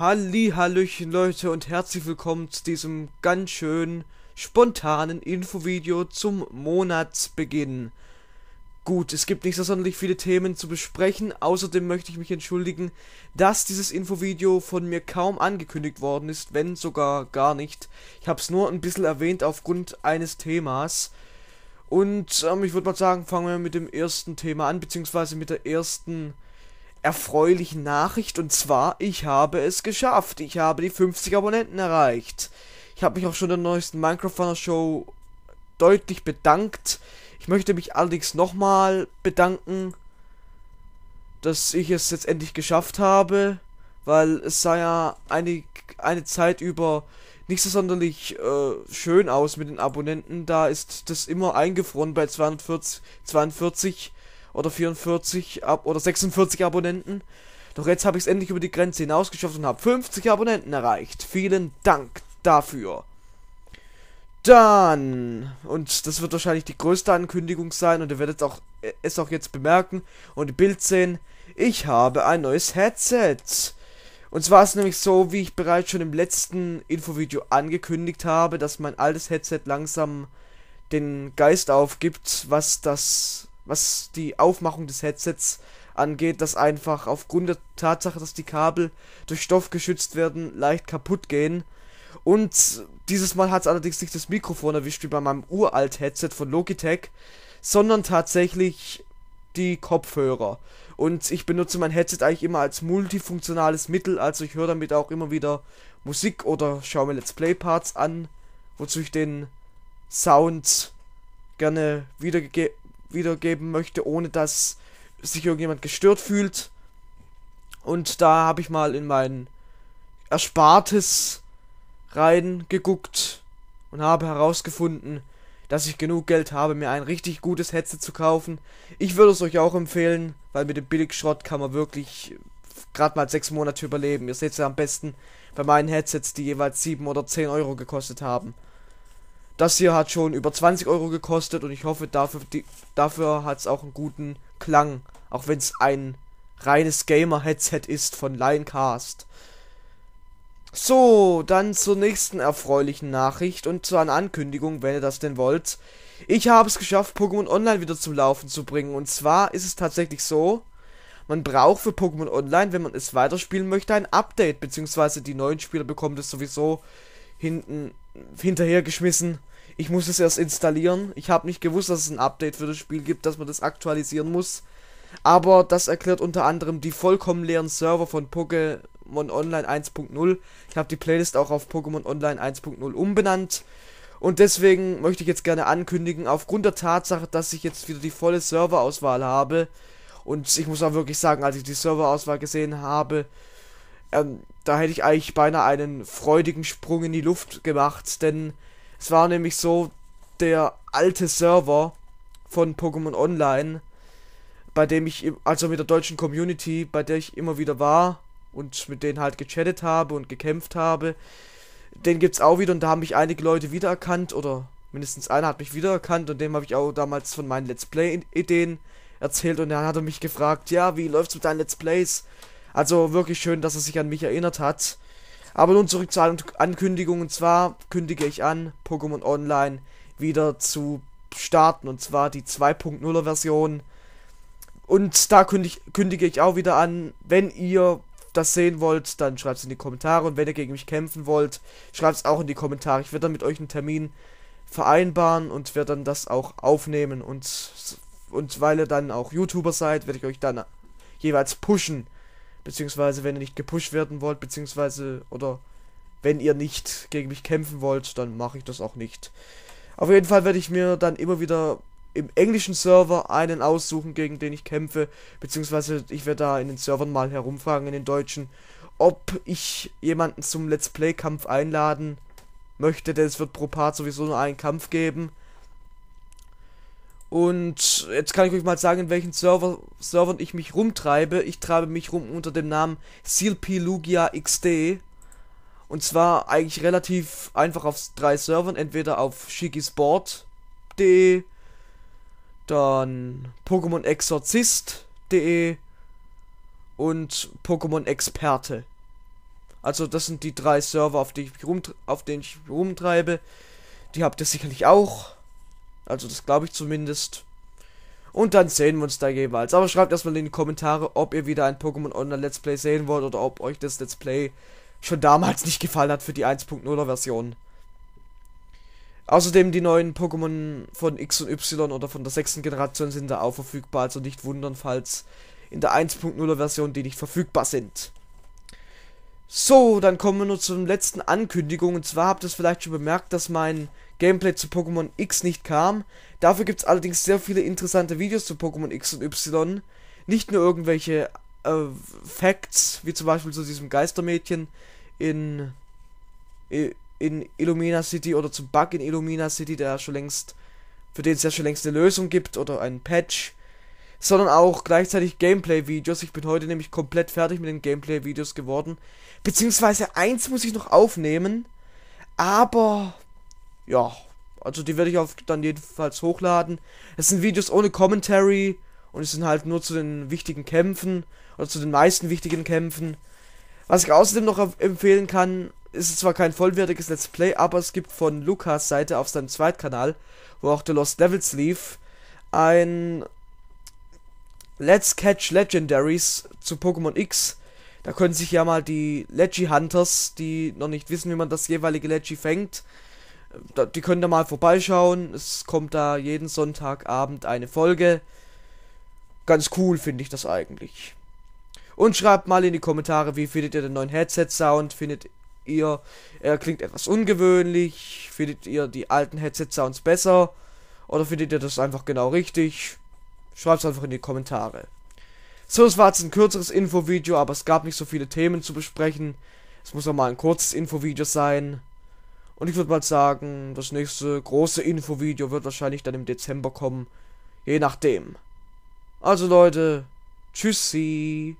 Hallihallöchen Leute und herzlich willkommen zu diesem ganz schönen spontanen Infovideo zum Monatsbeginn. Gut, es gibt nicht so sonderlich viele Themen zu besprechen, außerdem möchte ich mich entschuldigen, dass dieses Infovideo von mir kaum angekündigt worden ist, wenn sogar gar nicht. Ich habe es nur ein bisschen erwähnt aufgrund eines Themas. Und ähm, ich würde mal sagen, fangen wir mit dem ersten Thema an, beziehungsweise mit der ersten erfreulichen Nachricht und zwar, ich habe es geschafft. Ich habe die 50 Abonnenten erreicht. Ich habe mich auch schon der neuesten Minecraft Show deutlich bedankt. Ich möchte mich allerdings nochmal bedanken, dass ich es jetzt endlich geschafft habe, weil es sah ja eine, eine Zeit über nicht so sonderlich äh, schön aus mit den Abonnenten. Da ist das immer eingefroren bei 42, 42 oder 44 ab oder 46 Abonnenten. Doch jetzt habe ich es endlich über die Grenze hinausgeschafft und habe 50 Abonnenten erreicht. Vielen Dank dafür. Dann, und das wird wahrscheinlich die größte Ankündigung sein und ihr werdet auch, äh, es auch jetzt bemerken und Bild sehen, ich habe ein neues Headset. Und zwar ist es nämlich so, wie ich bereits schon im letzten Infovideo angekündigt habe, dass mein altes Headset langsam den Geist aufgibt, was das was die Aufmachung des Headsets angeht, das einfach aufgrund der Tatsache, dass die Kabel durch Stoff geschützt werden, leicht kaputt gehen. Und dieses Mal hat es allerdings nicht das Mikrofon erwischt wie bei meinem uralt Headset von Logitech, sondern tatsächlich die Kopfhörer. Und ich benutze mein Headset eigentlich immer als multifunktionales Mittel, also ich höre damit auch immer wieder Musik oder schaue mir Let's Play Parts an, wozu ich den Sound gerne wiederge wiedergeben möchte, ohne dass sich irgendjemand gestört fühlt. Und da habe ich mal in mein Erspartes rein geguckt und habe herausgefunden, dass ich genug Geld habe, mir ein richtig gutes Headset zu kaufen. Ich würde es euch auch empfehlen, weil mit dem Billigschrott kann man wirklich gerade mal sechs Monate überleben. Ihr seht es ja am besten bei meinen Headsets, die jeweils sieben oder zehn Euro gekostet haben. Das hier hat schon über 20 Euro gekostet und ich hoffe, dafür, dafür hat es auch einen guten Klang. Auch wenn es ein reines Gamer-Headset ist von Linecast. So, dann zur nächsten erfreulichen Nachricht und zu einer Ankündigung, wenn ihr das denn wollt. Ich habe es geschafft, Pokémon Online wieder zum Laufen zu bringen. Und zwar ist es tatsächlich so, man braucht für Pokémon Online, wenn man es weiterspielen möchte, ein Update, beziehungsweise die neuen Spieler bekommen das sowieso hinten hinterhergeschmissen. Ich muss es erst installieren. Ich habe nicht gewusst, dass es ein Update für das Spiel gibt, dass man das aktualisieren muss. Aber das erklärt unter anderem die vollkommen leeren Server von Pokémon Online 1.0. Ich habe die Playlist auch auf Pokémon Online 1.0 umbenannt. Und deswegen möchte ich jetzt gerne ankündigen, aufgrund der Tatsache, dass ich jetzt wieder die volle Serverauswahl habe. Und ich muss auch wirklich sagen, als ich die Serverauswahl gesehen habe, ähm, da hätte ich eigentlich beinahe einen freudigen Sprung in die Luft gemacht, denn es war nämlich so, der alte Server von Pokémon Online, bei dem ich, also mit der deutschen Community, bei der ich immer wieder war und mit denen halt gechattet habe und gekämpft habe, den gibt's auch wieder und da haben mich einige Leute wiedererkannt oder mindestens einer hat mich wiedererkannt und dem habe ich auch damals von meinen Let's Play-Ideen erzählt und dann hat er mich gefragt, ja, wie läuft's mit deinen Let's Plays? Also wirklich schön, dass er sich an mich erinnert hat. Aber nun zurück zur Ankündigung. Und zwar kündige ich an, Pokémon Online wieder zu starten. Und zwar die 2.0er Version. Und da kündige, kündige ich auch wieder an, wenn ihr das sehen wollt, dann schreibt es in die Kommentare. Und wenn ihr gegen mich kämpfen wollt, schreibt es auch in die Kommentare. Ich werde dann mit euch einen Termin vereinbaren und werde dann das auch aufnehmen. Und, und weil ihr dann auch YouTuber seid, werde ich euch dann jeweils pushen. Beziehungsweise, wenn ihr nicht gepusht werden wollt, beziehungsweise, oder wenn ihr nicht gegen mich kämpfen wollt, dann mache ich das auch nicht. Auf jeden Fall werde ich mir dann immer wieder im englischen Server einen aussuchen, gegen den ich kämpfe. Beziehungsweise ich werde da in den Servern mal herumfragen, in den deutschen, ob ich jemanden zum Let's Play-Kampf einladen möchte. Denn es wird pro Part sowieso nur einen Kampf geben. Und jetzt kann ich euch mal sagen, in welchen Server, Servern ich mich rumtreibe. Ich treibe mich rum unter dem Namen SealP Lugia XD. Und zwar eigentlich relativ einfach auf drei Servern. Entweder auf shigisport.de, dann pokemonexorzist.de und Pokémon-Experte. Also das sind die drei Server, auf, die ich rum, auf denen ich rumtreibe. Die habt ihr sicherlich auch. Also das glaube ich zumindest. Und dann sehen wir uns da jeweils. Aber schreibt erstmal in die Kommentare, ob ihr wieder ein Pokémon Online Let's Play sehen wollt oder ob euch das Let's Play schon damals nicht gefallen hat für die 1.0er Version. Außerdem die neuen Pokémon von X und Y oder von der sechsten Generation sind da auch verfügbar, also nicht wundern, falls in der 1.0er Version die nicht verfügbar sind. So, dann kommen wir nur zur letzten Ankündigung. Und zwar habt ihr es vielleicht schon bemerkt, dass mein Gameplay zu Pokémon X nicht kam. Dafür gibt es allerdings sehr viele interessante Videos zu Pokémon X und Y. Nicht nur irgendwelche äh, Facts, wie zum Beispiel zu diesem Geistermädchen in, in Illumina City oder zum Bug in Illumina City, der schon längst, für den es ja schon längst eine Lösung gibt oder einen Patch sondern auch gleichzeitig Gameplay-Videos. Ich bin heute nämlich komplett fertig mit den Gameplay-Videos geworden. Beziehungsweise eins muss ich noch aufnehmen, aber ja, also die werde ich auf dann jedenfalls hochladen. Es sind Videos ohne Commentary und es sind halt nur zu den wichtigen Kämpfen oder zu den meisten wichtigen Kämpfen. Was ich außerdem noch empfehlen kann, ist zwar kein vollwertiges Let's Play, aber es gibt von Lukas Seite auf seinem Zweitkanal, wo auch The Lost Devils lief, ein Let's Catch Legendaries zu Pokémon X. Da können sich ja mal die Legi Hunters, die noch nicht wissen, wie man das jeweilige Legi fängt, die könnt ihr mal vorbeischauen. Es kommt da jeden Sonntagabend eine Folge. Ganz cool finde ich das eigentlich. Und schreibt mal in die Kommentare, wie findet ihr den neuen Headset-Sound? Findet ihr, er klingt etwas ungewöhnlich? Findet ihr die alten Headset-Sounds besser? Oder findet ihr das einfach genau richtig? Schreibt es einfach in die Kommentare. So, es war jetzt ein kürzeres Infovideo, aber es gab nicht so viele Themen zu besprechen. Es muss auch mal ein kurzes Infovideo sein. Und ich würde mal sagen, das nächste große Infovideo wird wahrscheinlich dann im Dezember kommen. Je nachdem. Also Leute, tschüssi.